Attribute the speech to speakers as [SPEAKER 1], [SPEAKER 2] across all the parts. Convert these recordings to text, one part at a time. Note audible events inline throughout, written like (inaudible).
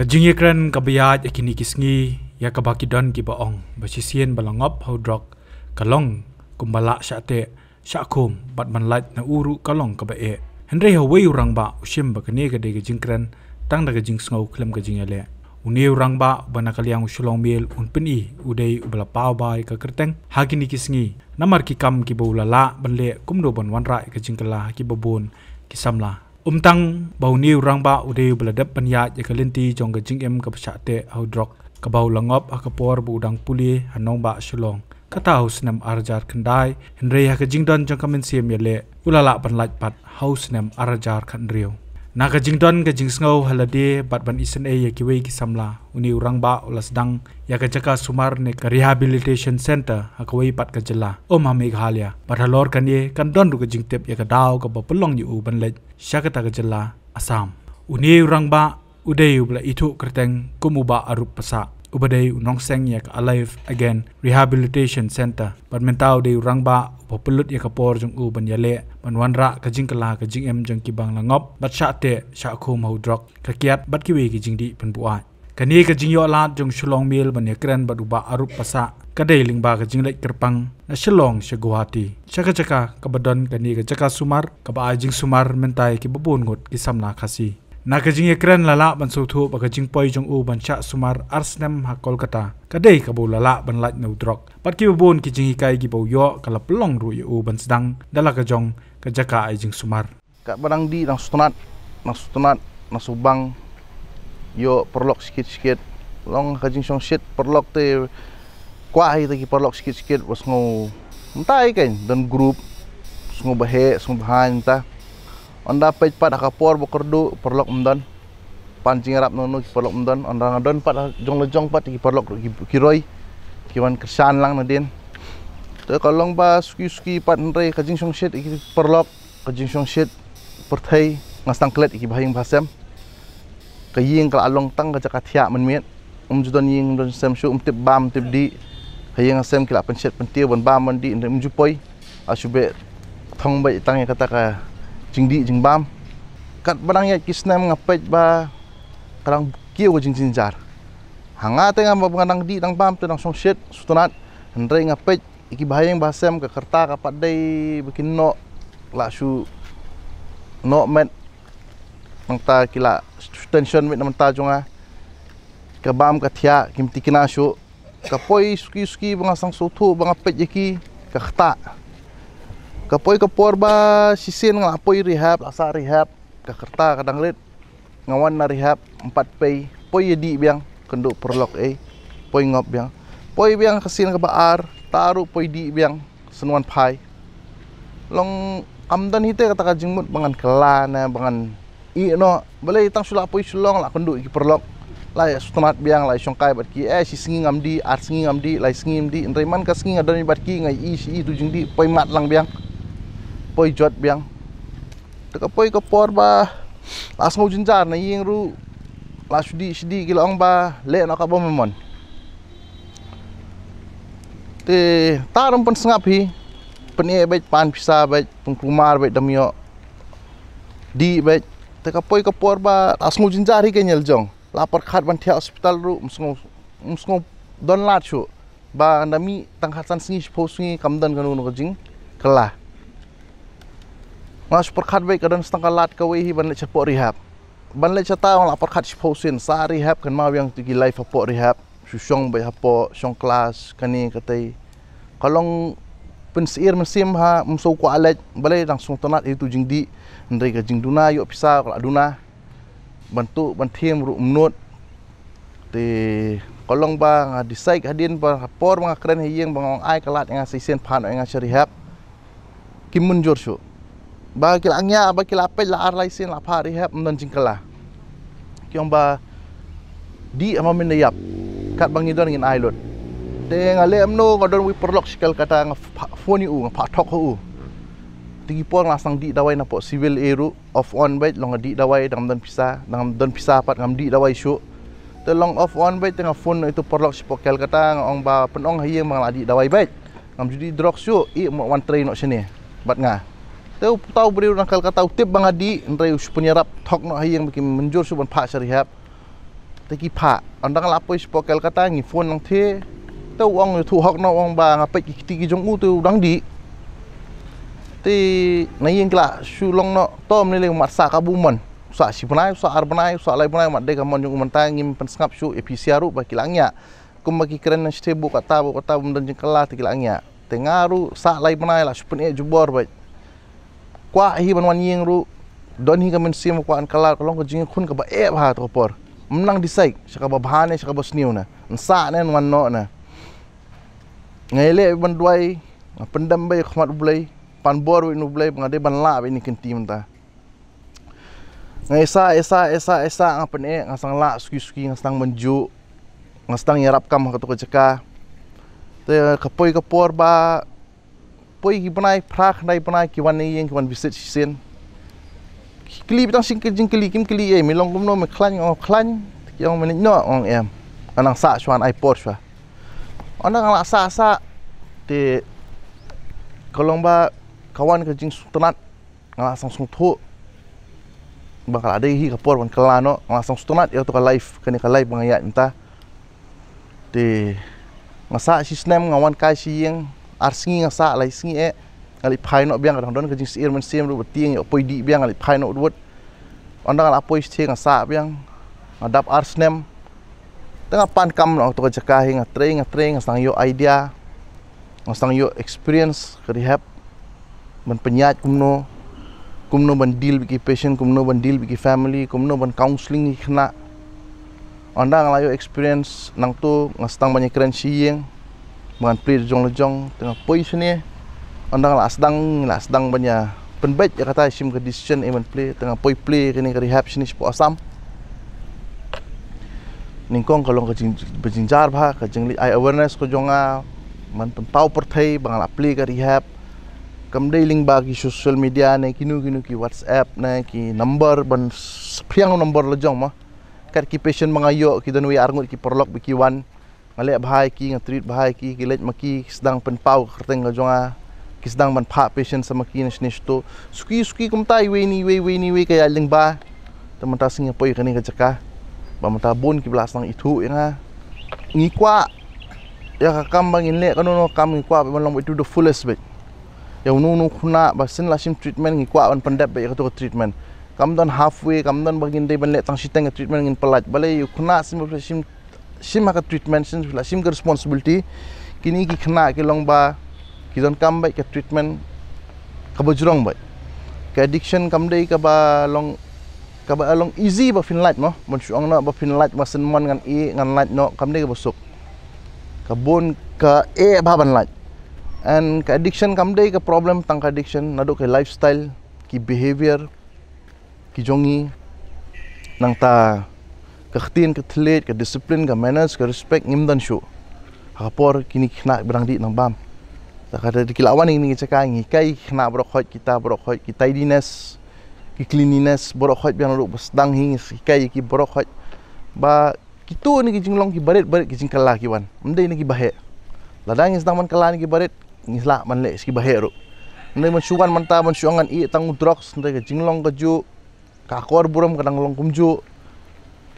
[SPEAKER 1] Tajing ikran kabayat ikin ikisngi ya kabakidan ki baong basisien balangop haudrok kalong kumbala syate syakum bat manlat na uru kalong kabae. Hendri hawai urang ba usim bakane ke dege jingkran tang dege jing sngau klem ke jingale. Uni urang ba bana kaliang usulong mil unpeni i udai ubala pau bai ke kerteng hagin ikisngi. Namar ki kam ki lala banle kumdo ban wanra ke jingkala ki babun ki samlah um tang bau ni urang ba ude beladap panya je kelenti jong ke jing em ke pesate au drok ke bau langop ak por bu udang puli hanong ba shulong kata hau senam arjar kendai hendre ya ke jing don jong kamen siem ye le ulala pan lait pat hau senam arjar kan riu Naga jingdon ke jingsengau halade batban isen e yakiwe kisamla. Uni urang ba ulas dang ya kejaka sumar ne ke rehabilitation center akawe pat kejela. Om hame ikhalia. Ya. Padhalor kan ye kan don duke jingtep ya kedau ke bapelong yu uban lej. Syakata kejela asam. Uni urang ba udayu bila itu kerteng kumuba arup pesak. Uba dey unong seng yek alive again rehabilitation center. But mentaw dey urang ba upa pelut yek apor jung u ban yale. Man wan ra ka kala ka em jang kibang la ngop. Bat sha te sya ku mahu drog. Ka bat kiwi ki di pen buat. Ka ni ka jing yo jung shulong mil ban yek kren bat uba arup pasa. Ka dey ling ba ka lek kerpang na shulong sya guhati. Sya ka chaka ka badon sumar. Ka ba ajing sumar mentai ki babun ngut ki samna kasih nakajing ekran lala ban so thu bakajing poi jong u ban cha sumar arsnem ha kolkata kadai kabu lala ban lat no drok pat ki bon ki jing kai gi bau yo kala plong ru u ban sdang dala ka jong ka jaka ai jing sumar
[SPEAKER 2] ka barang di nang sutunat nang sutunat nang subang yo perlok sikit sikit long ka jing song shit perlok te kwa hai te ki perlok sikit sikit was ngau entai kain dan group sungu bahe sungu bahan ta Onda pej pat aka por bokerdu perlok mdon. Pancing rap nunu perlok mdon. Onda ngadon pat jong lejong pat ki perlok ki roy. Ki wan kersan lang nadin. Te kalong ba suki suki pat nre kajing song shit ki perlok kajing song shit pertai ngastang klet ki bahing bahasam. Ke yeng kala along tang kajak katia menmiet. Um judon yeng don sem shu um tip bam tip di. Ke yeng sem kila pencet pentil bon bam mandi ndem um jupoi. Asube thong bai tangi kataka jing di jing bam kat barang ya kisnem ngapet ba kalang kiu jing jinjar hanga tengah ba pengandang di tang bam nang song shit sutunat hendre ngapet iki bahaya yang basem ke kerta kapat dei bikin no la shu no met mangta kila tension met mangta junga ke bam ke tia kim tikina shu ke poi suki suki bangasang sutu bangapet jeki ke khatak kapoy kapor ba sisin nga apoy rehab asa rehab kakerta kadang rit ngawan na rehab 4 pay poy di biang kendo perlok eh poy ngop biang poy biang kasin ka baar taru poy di biang senuan pai long amdan hite kata kajing jingmut bangan kelana bangan i no balai tang sulak poy sulong lah kendo iki perlok lai sutmat biang lai songkai bat ki eh si singi ngamdi ar singi ngamdi lai singi ngamdi ndreman ka singi ngadani bat ki ngai i si i tu di poy mat lang biang poi jot biang Teka poi ke por ba Las mau jenjar na ying ru Las di sidi gila ong ba Le na ka bom memon Te tarum pen sengap hi Peni baik pan pisa baik pengkumar baik demio Di baik Teka poi ke por ba Las mau jenjar hi kenyel jong Lapar khat ban tiap hospital ru Mesengu Mesengu don lat shu Ba andami tangkatan singi shpo singi kamdan kanu nukajing Kelah ngas perkhat baik kadang setengah lat kau ini banyak cepok rehab banyak cerita orang lapor perkhat si pausin sa rehab kan mahu yang tinggi life apa rehab susong baik apa song kelas Kan ini katai kalau pensir mesim ha musuh ku alat boleh langsung tonat itu jingdi ndai ke duna yuk pisau kalau aduna bantu bantiem ru umnut te kalong ba nga disaik hadin ba rapor mga kren hiyeng bang ai kalat nga sisen pan nga syarihab kimun jursu ba kila ang ya ba kila pe la ar lai sin la pha ri hep non jing kala ki ong ba di ama min yap kat bang idon ngin ailot te nga le amno ka don wi perlok sikal kata nga phone u nga pha tok u tigi por la sang di dawai na po civil eru of on bait long di dawai dang don pisa dang don pisa pat ngam di dawai shu te long of on bait nga phone itu perlok sipok kal kata nga ong ba penong hiye mang la di dawai bait ngam judi drok shu i mo wan train no sini bat ngah tahu tahu beri orang kalau kata utip bang adi entah ush penyerap tok no yang bikin menjur subon pak syarihab tiki pak anda kan lapo ish kalau kata ngi phone nanti, tahu orang itu hok no uang bang apa kiki tiki jong u tu di Tapi nai yang kila sulong no tom ni leh masa kabuman sa si punai sa ar punai sa lai punai mat dega mon jong mentang ngi pensngap shu epcr u e, bagi langnya kum bagi keren nang stebu kata bu kata bum dan jeng lah, kala tiki langnya tengaru sa lai punai lah supun e jubor bai กว่าฮีมันวันยิงรู้ดอนฮีก็มันเสียมกว่าอันคลาดก็ลองก็จิงคุณก็บเอฟฮาตัวปอร์มันนั่งดิไซก์ชักบบานเนี่ยชักบสเนียวนะมันซาเน่นวันเนาะนะไงเละมันด้วยเป็นดัมเบลขมัดอุบลัยปันบอร์วินอุบลัยมันได้บรรลาบินี่กันทีมตาไงซาเอซาเอซาเอซาอ่ะเป็นเอ็งสังละสกิสกิสังมันจุสังยารับคำมาตัวกจกาแต่ขปอยกระปอร์บา poi ki banai phrak nai banai ki wan yeng ki e wan visit si sin kli bitang sing kjing kli kim kli ye mi long no me khlan ong khlan ki ong men no ong em anang sa chuan ai por chua anang la sa sa te kolong ba kawan ke jing sutanat ngala sang sung tho bakal ada hi kapor wan kelano ngala sang sutanat yo to ka life kani ka life bang ya enta te ngasa si snem ngawan kai si yeng ar singi nga sa lai singi e ali phai no biang rang don ka jing sir er men sim ru tiang yo poi di biang ali phai no wut ondang ala poi che nga sa biang adap ar snem tengah pan kam no to ka nga training, nga train sang yo idea nga sang yo experience ka rehab men penyat kumno kumno ban deal bi patient kumno ban deal bi family kumno ban counseling ikna Anda ala yo experience nang tu nga sang banyak kren siing bukan play lejong lejong tengah position ni andang lah sedang lah sedang banyak penbet ya kata sim ke decision even eh, play tengah poi play kini ke rehab sini sepuk asam ningkong kalau ke berjinjar bah ke jengli eye awareness ke jonga ah. mantan tau pertai bang lah play ke rehab kemudian link bagi social media ne kini kini ki whatsapp ne ki number ban sepiang number lejong mah kat ki patient mengayok ki dan we argut ki perlok biki one Malay, bahai ki ngan treat bahai ki ki lech maki sedang pen pau kerteng ga jonga ki sedang ban pha patient sama ki nish-nish tu, suki suki kum tai we ni we we ni we ka yaling ba tama ta sing e poi kani ka jaka ba mata bon ki blas nang itu ya nga ngi ya ka kam bang in le kanu no kam ngi kwa ba long the fullest be ya unu unu kuna, bah sin la sim treatment ngi kwa ban pandap be ya ka to treatment kam don halfway kam don bagin day ban tangsi tang shiteng treatment ngin pelat balai khuna sim sim sim aka treatment sin la sim ka responsibility kini ki khna ki long ba ki jon kam bai ka treatment ka bo jurong bai ka addiction kam dei ka ba long ka ba long easy ba fin light no mon shuang no ba fin light ma sin mon ngan e ngan light no kam dei ka busuk ka bon ka e ba ban light and ka addiction kam dei ka problem tang ka addiction na do ka lifestyle ki behavior ki jongi nang ta kertin ke telit ke disiplin ke manners ke respect ngim dan syu rapor kini kena berang di nang bam tak ada di kilawan ini ngi cakai ngi kai kena bro kita bro kita idiness ki cleanliness bro biar bian lu hing ki kai ki bro khot ba kitu ni kijing long ki barit barit kijing kala ki mende ini ki bahe ladang sedang man kala ni ki barit ngi sla man le ki bahe ru ne i tangut drugs ndai ki jinglong ke ju buram kadang long kum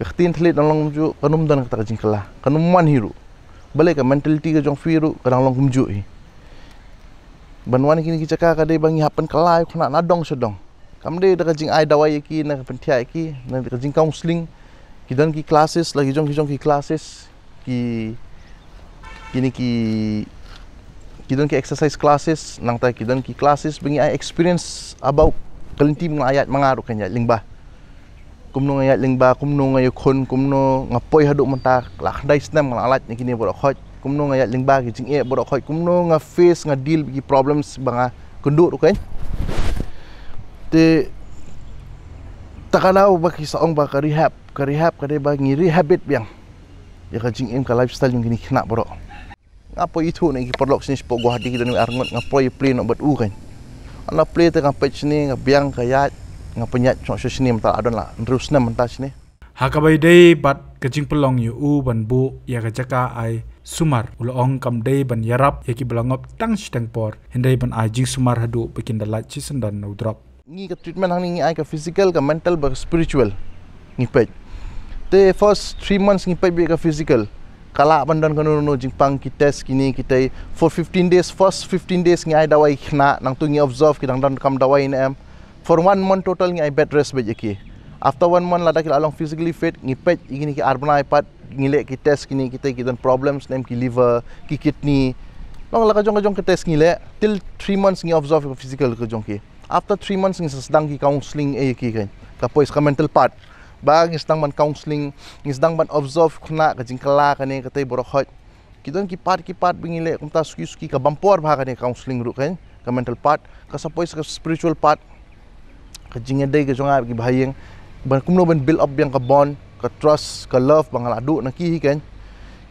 [SPEAKER 2] Kertin telit dalam kumju, kanum dan kata kajin kelah. Kanum man hiru. Balik ke mentaliti ke jong firu, kadang dalam kumju hi. Banwan kini kita kah kadai bangi hapen kelah, aku nak nadong sedong. Kamu deh dah kajin ay dawai ki, nak pentia ki, nak kajin counseling. Kita ki classes, lagi jong jong ki classes, ki kini ki kita ki exercise classes, nang tak kita ki classes, bangi ay experience about kelinti mengayat mengaruh kanya, limbah. Kumno nu ngayat ling ba kum khon kum ngapoi haduk mata lak dai snam alat ni kini borok khoj Kumno nu ngayat ling ba ki jing e borok khoj kum nga face nga deal bagi problems banga kunduk ru kan te takalau ba ki saong ba ka rehab ka rehab ka de ba ngi rehab bit biang ya ka jing em ka lifestyle yang kini kena borok ngapo itu nak ki perlok sini sepok gua hadi kita ni arngot ngapo play nak bat u kan ana play tengah patch ni ngabiang kayat nga penyat chok shu shini mta adon lah, terus nam mentah shini
[SPEAKER 1] ha ka bai dei bat ka pelong yu u ban bu ya ka jaka ai sumar ul ong kam day, ban yarap ya ki belangop tang shitang por hindai ban ai sumar hadu bikin dalat, lat chisen dan no drop ngi
[SPEAKER 2] ka treatment hang ni ai ka physical ka mental ber spiritual ngi pe the first three months ngi pe bi physical kala ban dan kanu no jing pang ki test kini kita for 15 days first 15 days ngi ai dawai khna nang tu ngi observe kita dang dan kam dawai ni am For one month total ngi bed rest bed iki. After one month ladak along physically fit ngi pet iki ni ki arbana ipat ngile ki test kini kita ki don problems name ki liver ki kidney. Long laka jong jong ki test ngile till 3 months ngi observe ko physical ko jong ki. After 3 months ngi sedang ki counseling e eh, iki kan. Kapois ka mental part. Ba ngi sedang man counseling ngi sedang man observe kuna ka jingkala ka ni katai borohot. Kidon ki part ki part bingile kumta suki suki ka bampor bahaga ni counseling ru kan ka mental part ka sapois ka spiritual part kajingnya dai ke jongai bagi bahayeng ban kumno ban build up yang ke bond ke trust ke love bang nak naki kan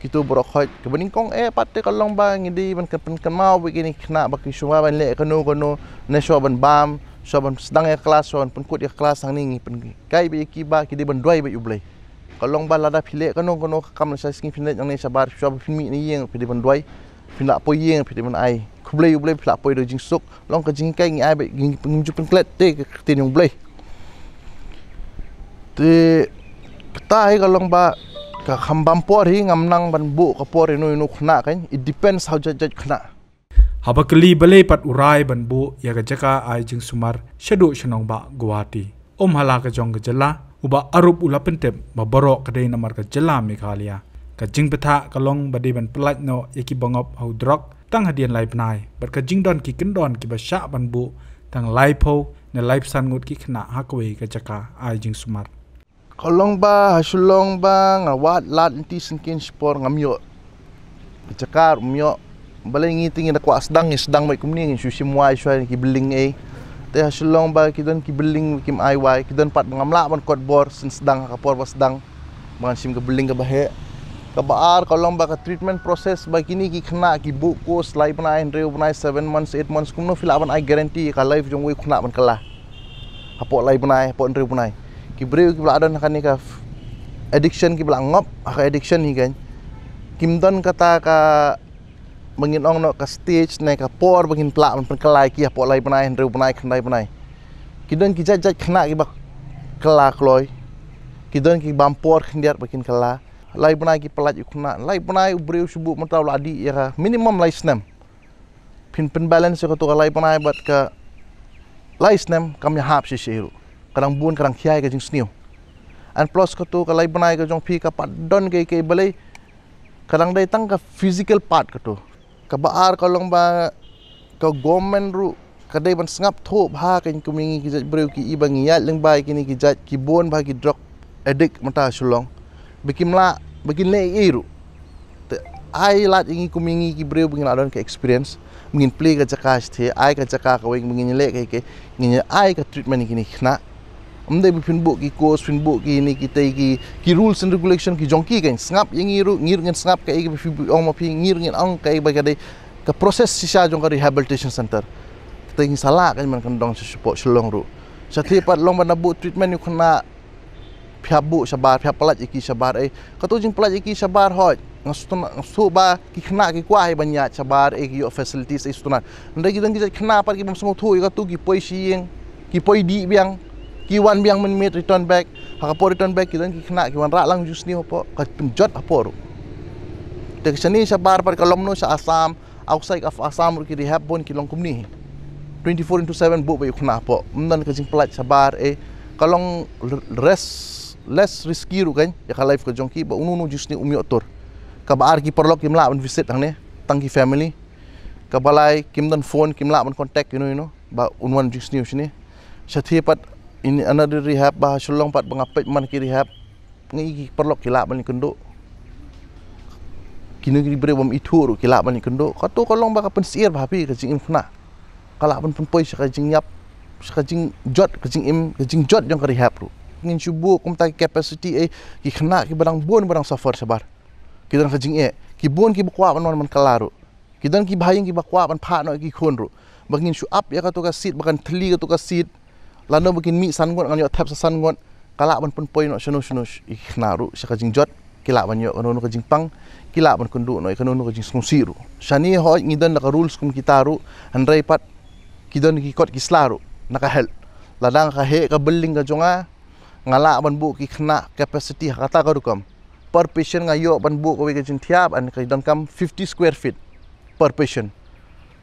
[SPEAKER 2] kita berokhoi ke beningkong eh patte kalong bang ini ban ke pen kemau begini kena bagi semua ban le kanu kanu ne so bam so ban sedang ya kelas so ban kut ya kelas sang ningi pen kai bagi kiba kidi ban duai bagi ublai kalong bang lada file kanu kanu kam saya sing file yang ne sabar so ban filmi ni yang pidi ban duai pindak po yang pidi ban ai kembali kembali pelak poy dah jing sok long kencing kai ni ai bagi pengunjung pengklet te ketin yang boleh te kita hai kalau ba ka khambam por hi ngam nang ban bu ka por inu inu khna kan it depends how jaj jaj khna
[SPEAKER 1] haba kli bale pat urai ban bu ya ga jaka ai jing sumar shadu shnong ba guwati om hala ka jong jela uba arup ula pentep. ba barok ka dei namar ka jela meghalia ka jing patha ka long badi ban plat no yaki bangop how drug ตั้งหัดเดียนไลปนายบัดกระจิงดอนกีกันดอนกีบัชะบันบุตั้งไลโพในไลฟ์สันงดกีขณะฮักเวกัจกาอายจิงสมัต
[SPEAKER 2] ขอลองบ้าชุลองบ้างวัดลัดที่สังเกตสปอร์งมิโยกัจกาอมิโยบลิงอีทิงนักว่าสดังยสดังไม่คุ้มนี่ยชูชิมวายช่วยกีบลิงเอแต่ฮัชลองบ้ากิดอนกีบลิงกิมไอวายกิดอนปัดมังลาบันกอดบอร์สินสดังกับปอร์วสดังบางชิมกับบลิงกับบะเฮ kabar kalau long baka treatment process ba kini ki khna ki bu ko slide bana and re bana 7 months 8 months kumno fil aban i guarantee ka life jong we khna ban kala apo lai bana apo andre bana ki bre ki bla dan khani ka addiction ki bla ngop aka ah, addiction ni gan kim don kata ka mengin ong no ka stage ne ka por mengin pla ban ban kala ki apo lai bana andre bana khna bana ki don ki jaj jaj khna ki ba kala kloi ki don ki bampor khndiar bakin kala lai bunai ki palat yu kuna lai bunai ubreu subu mentau ladi ya minimum lai snem pin pin balance ya ko tu lai bunai bat ka lai snem kami ya hap si siru kadang bun kadang kiai ka jing sniu and plus ko tu ka lai bunai ka jong pi ka pat don ke ke balai kadang dai tang ka physical part ko tu. ka baar ka long ba ka gomen ru ka dai ban sngap tho bha ka jing kumingi ki jat breu ki ibangi ya leng bai ki ni ki jat ki bon ba ki drug addict mata sulong bikin la bikin le iru eh, te ai lat ingi kumingi ki breu bungin adon ke experience mungkin play ka chaka the ai ka chaka ka wing mungkin le ke ke ngin ai ka treatment ki ni khna amde bi pin bo ki course pin bo ki ni ki te ki ki rules and regulation ki jong ki ga ngap ingi iru ngir ngin ngap ka ki bi bi om pi ngir ngin ang ka ba ka de ka process si jong ka rehabilitation center te ngi sala ka man kan dong support shlong ru sa thi pat long ba na treatment ni khna พียบุชบาร์เพียบปลัดอีกีชบาร์เอก็ตัวจริงปลัดอีกีชบาร์หอยงั้นสุดนะงั้นสุบากีขนาดกีกว่าให้บรรยากาศชบาร์เอกี่ยวกับเฟสิลิตี้สิสุดนะนั่นเองที่ต้องกีจะขนาดปัดกีบมสมุทรก็ตัวกีปอยชียงกีปอยดีเบียงกีวันเบียงมันมีรีทอนแบกหากพอรีทอนแบกกีต้องกีขนาดกีวันรักลังจุสเนี่ยพอก็เป็นจดพอรู้แต่ชนีชบาร์ปัดก็ลมโนชอาสามเอาไซค์อัฟอาสามรู้กีรีแฮปบนกีลงคุ้มนี่24 into 7บุกไปอยู่ขนาดพอมันก็จริงปลัดชบาร์เอก็ลองเรส less risky ru kan ya ka life ko jongki ba unu nu jisni umyo tor ka ba argi parlok kim la un visit hangne tangki family ka balai kim phone kim la un contact you know you know ba un one jisni usni sathi pat in another rehab ba shulong pat bangapet man ki rehab ngi gi parlok ki la ban kendo kini gi bre bom ithu ru ki la ban kendo ka to kolong ba ka pen sir ba pi ka jing imkhna kala ban pen poi sha ka jing yap sha ka jing jot ka jing im ka jing jot jong ka rehab ru ngin cubuk kum tak capacity eh ki kena ki barang bon barang software sabar. Kita nak jing eh ki bon ki bakwa kan man kelaru. Kita nak ki bahing ki bakwa kan pha no ki kon ru. Bangin su up ya ka tukas seat bakan tli ka tukas seat. Lando bikin mi san ngon ngan tap san ngon kala ban pun poin no shono shono ki kena ru sa ka jing jot kila ban yo kanu ka jing pang kila ban kun du no kanu ka jing sung siru. Shani ho ngidan ka rules kum ru, handrai pat kidan ki kot kislaru naka help ladang ka he ka beling ka jonga ah, ngalak ban buk ki kena capacity kata ka dukam per patient nga yo ban buk we kin thiap an ki don kam 50 square feet per patient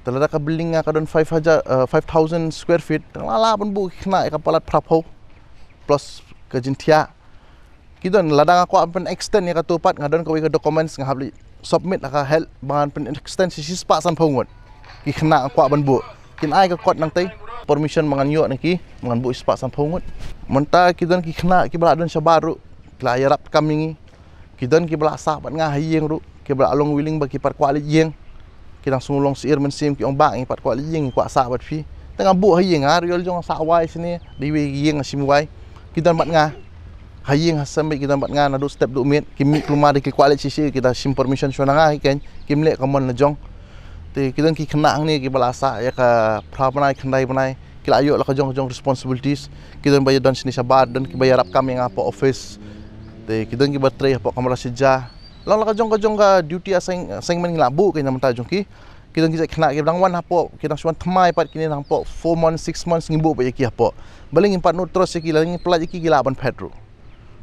[SPEAKER 2] telada ka building nga ka don 5000 uh, eh, square feet ngalak ban buk kena ka palat prapho plus ka jin thia ki don ladang ko pen extend ni ka tupat nga don ka we documents nga submit lah ka help ban pen extend si sispa san phongot ki kena ka ban buk kin ai ka kot nang tai permission mangan yo niki mangan bu ispa sampungut menta kidan ki kena ki bala dan sabaru kla yarap kami ni kidan ki bala sa bat ngah yeng ru ki bala long willing bagi ki par kwali yeng ki nang sungulong sir men sim ki ong bang ki par kwali yeng ku sa bat fi tengah bu ha yeng ar ah, yol jong sa wai sini di we yeng sim wai kidan bat ngah Hayeng hasambe kita bat ngah na step do mit kimik rumah di ki sisi kita sim permission shona ngah ken kimlek kamon na jong ti kita ki kenang ni ki balasa ya ka prabanai kendai banai kita ayo la lah kajong kajong responsibilities kita bayar dan sini sabar dan kita bayar kami yang apa office ti kita ki baterai apa kamera seja la la kajong kajong duty asing asing mending labu kena nyam ta ki kita ki kena ki bang wan apa lah kita cuma temai pat kini nang four 4 months 6 months ngibu pa ki apa lah baling empat nol terus ki la ngi pelat ki ki laban pedro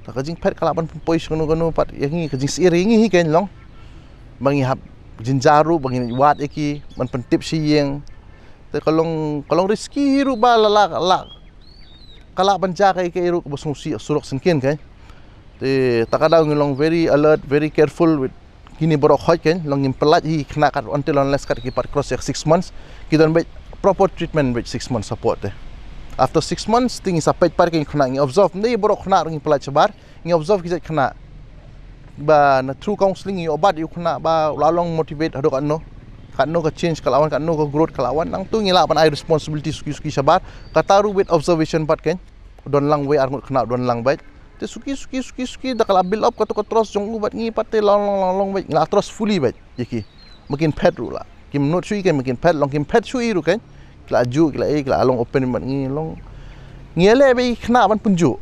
[SPEAKER 2] la kajing pet kalaban pun poish kanu kanu pat yang ngi kajing siringi ki kan long mengihap jinjaru bagi wat iki man pentip si yang te kalong kalong riski hiru ba lalak lak kala banja kai ke iru bosung si suruk senken kai te takada ngilong very alert very careful with kini borok hoy kan long ngim pelat hi kena kat until on last kat ki part cross 6 months kita don bet proper treatment with 6 months support te eh. after 6 months thing is a pet park ngi kena ngi observe ndai borok kena ngi pelat cebar ngi observe kita kena ba na true counseling yo bad yo kena ba lalong motivate hado kanno kanno ka change ka lawan kanno ka growth ka lawan nang tu ngila pan ai responsibility suki suki sabar kata taru with observation pat kan, don lang we argot kena don lang bait te suki suki suki suki da kala build up ka to ka trust jong ubat ngi patte lalong lalong bait ngila trust fully bait jeki makin pet rula kim not sui kan makin pet long kim pet sui ru kan, kala ju kala e kala long open man ngi long ngiele be kena pan punju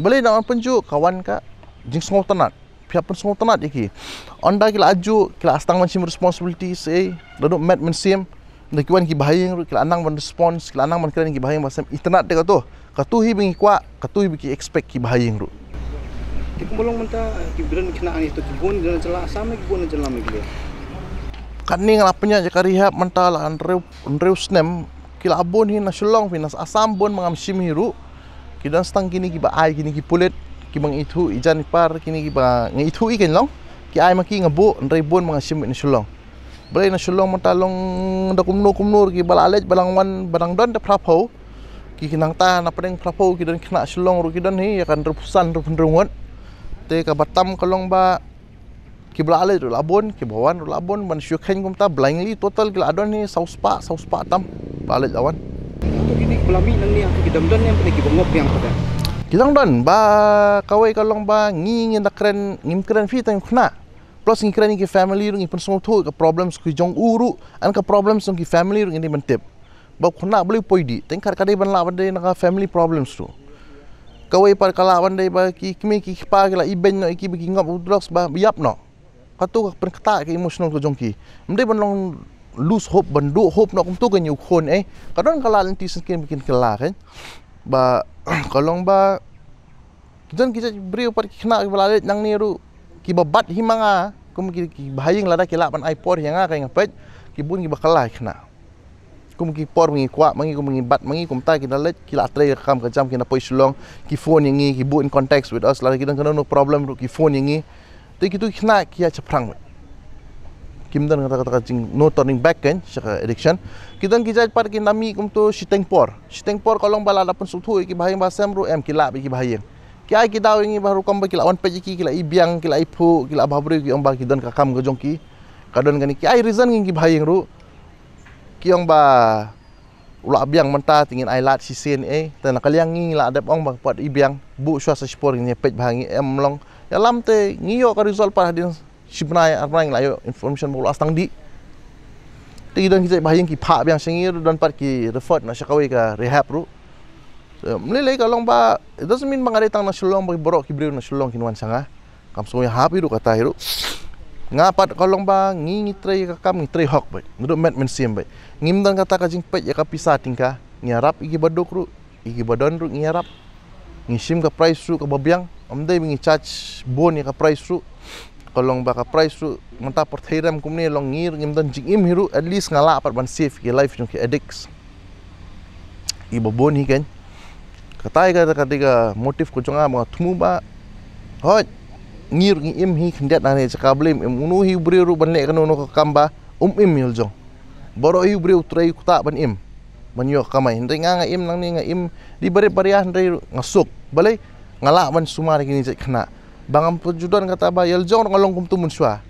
[SPEAKER 2] boleh nak pun kawan ka jing semua tenang pihak pun tenat iki. Anda kila aju, kila astang mencim responsibility say, lalu mad mencim, nak iwan kibahaya, kila anang men respons, kila anang men kira ni kibahaya masam internet dekat tu. Katuhi bingi kuat, katuhi bingi expect kibahaya ru.
[SPEAKER 1] Tiap bolong menta, kibiran kena ani tu kibun dan jelah sama kibun dan jelah mikir.
[SPEAKER 2] Kan ni ngalapnya jika rehab menta lah andreu andreu snem, kila abon hi nasulong finas asam bon mengam simiru. Kita setang kini kibahaya kini kipulit, ki mang ithu ijan par kini ki ba ngi ithu i ken long ki ai maki ngabu ndai bon mang sim ni shulong bre na shulong mata long da kum no kum nur ki bal alej balang wan barang don da prapo ki kinang ta na pereng prapo ki don kena sulong, ru ki don he ya kan rupusan rupun rungot te ka batam kolong ba ki bal alej ru labon ki bawan ru labon man shukhen kum ta blindly total ki adon ni sauspa sauspa tam balet lawan untuk ini pelami nang ni aku kidam don yang pergi bongok yang pada kilang don ba kawai kalong ba ngi ngi nakren ngi mkren fit, tang khna plus ngi kren ngi family ru ngi pun sung thu ka problems ku jong uru an ka problems ngi family ru ngi mentep ba kena, boleh poi di tang kar kadai ban apa ban dei naka family problems tu kawai par kala ban dei ba ki kimi ki lah, iben no iki bagi ngap udrox bah yap no ka tu ka kata ke emotional tu jong ki mde ban long lose hope ban hope no kum tu eh kadon kala lenti sen ki mikin kan Ba, (clears throat) kalong ba Jangan kita beri upat kena kepala alit yang ni ru Kibabat himanga Kum kibahayang lada kilapan ipor yang akan ngepet Kibun kibakalah kena kum ki por mengi kuat mengi kum mengi bat mengi kum ta kita let kita atre kam kejam kita poi sulong ki phone yang ni ki bu in contact with us lagi kita kena no problem ru ki phone yang ni te kitu kena kia ya ceprang kimdan ngata kata kata no turning back kan syaka addiction kita ng kijaj par ki nami kum tu shiteng por shiteng por kolong bala la pun sutu ki bahayang basem ru em kila ki bahayang ki ai ki dawing i baru kom bakila on pe ki kila i biang kila i pu kila babru ki om ba ki don kakam ga jong ki kadon gani ki ai reason ngi ki bahayang ru ki om ba ulah biang menta tingin ai lat si sin e eh. tan kaliang ngi la adap om ba pat i biang bu shwa sa ngi pe bahangi em long Yalam te ngiyo ka resolve parah din shipna yang layo information bolo astang di te gidan kita bahing ki pha biang singir dan par ki refer na shakawi ka rehab ru so mle lai kalong ba it doesn't mean mangare tang na shulong bagi borok ki brew na shulong kinuan sanga ah. kam semua happy ru kata hiru ngapat kalong ba ngingi trei ka kami ngitrei hok bai ngudu met men siem bai ngim dan kata ka pet ya ka pisa tingka ngiarap igi badok ru iki badon ru ngiarap ngisim ka price ru ka babiang amde mingi charge bon ya ka price ru kalong baka price tu mentah por thairam kumne long ngir ngim dan jing im hiru at least ngala apat ban safe ki life jung ki addicts iboboni kan katai ka ka diga motif ku jonga ma thumu ba hot ngir ngi im hi khndat na ne ka blame im unu hi bre ru ban le kanu no kamba um im yul jong boro hi bre utrai ku ta ban im ban yo kamai hindi nga nga im nang ni nga im di bare bare ah ndai ngasuk balai ngala ban sumar kini jek khna bangam perjuduan kata ba yel jong orang long kumtu munsua. sua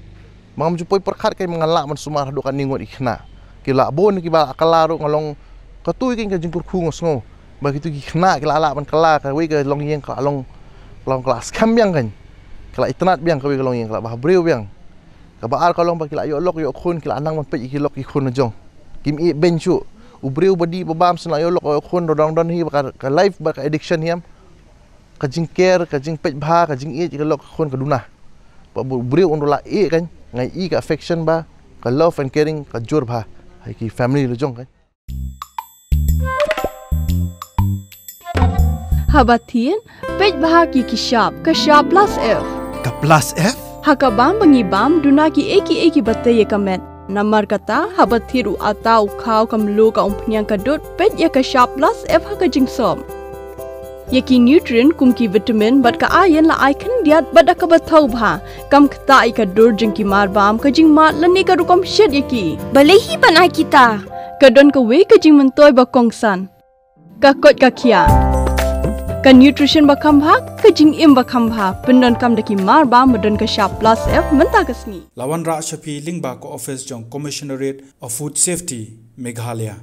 [SPEAKER 2] mangam jupoi perkar kai mangala mun sumar do kan ningot ikhna kila bon ki ba kalaru ngalong ketui king ka jingkur khu ngos ngo ba kila ala man kala ka we ka long yeng ka long long kelas kam yang kan kila itnat biang ka we long yeng kila ba breu biang ka ba ar kalong ba kila yo lok yo khun kila anang man pe ki lok ki jong kim i benchu ubreu badi babam sna yo lok yo khun rodong don hi ka life baka ka addiction hiam kajing ker kajing pet kan, e bah kajing i jika lok kon kaduna pa buri un la i kan ngai i ka affection ba ka love and caring ka jur ba hai ki family lo jong kan
[SPEAKER 1] habathien pet bah ki ki shop ka shop plus f ka plus f ha ka bam ngi bam duna ki e ki e ki batte ye comment नमर कता हबथिरु आताउ खाउ कमलो का उपनिया का डोट पेट ये का शॉप प्लस एफ का जिंगसोम yaki nutrient kumki vitamin but ka ayen la icon diat but ka bathau bha kam khta i ka dur jing ki mar bam ka jing ma lani ka rukom shed yaki bale hi banai kita ka don ka we ka jing man toy ba kongsan ka kot ka khia ka nutrition ba kham bha ka jing im ba kham bha pindon kam daki mar ba madan ka sharp plus f manta kasni lawan ra shafi lingba ko office jong commissionerate of food safety meghalaya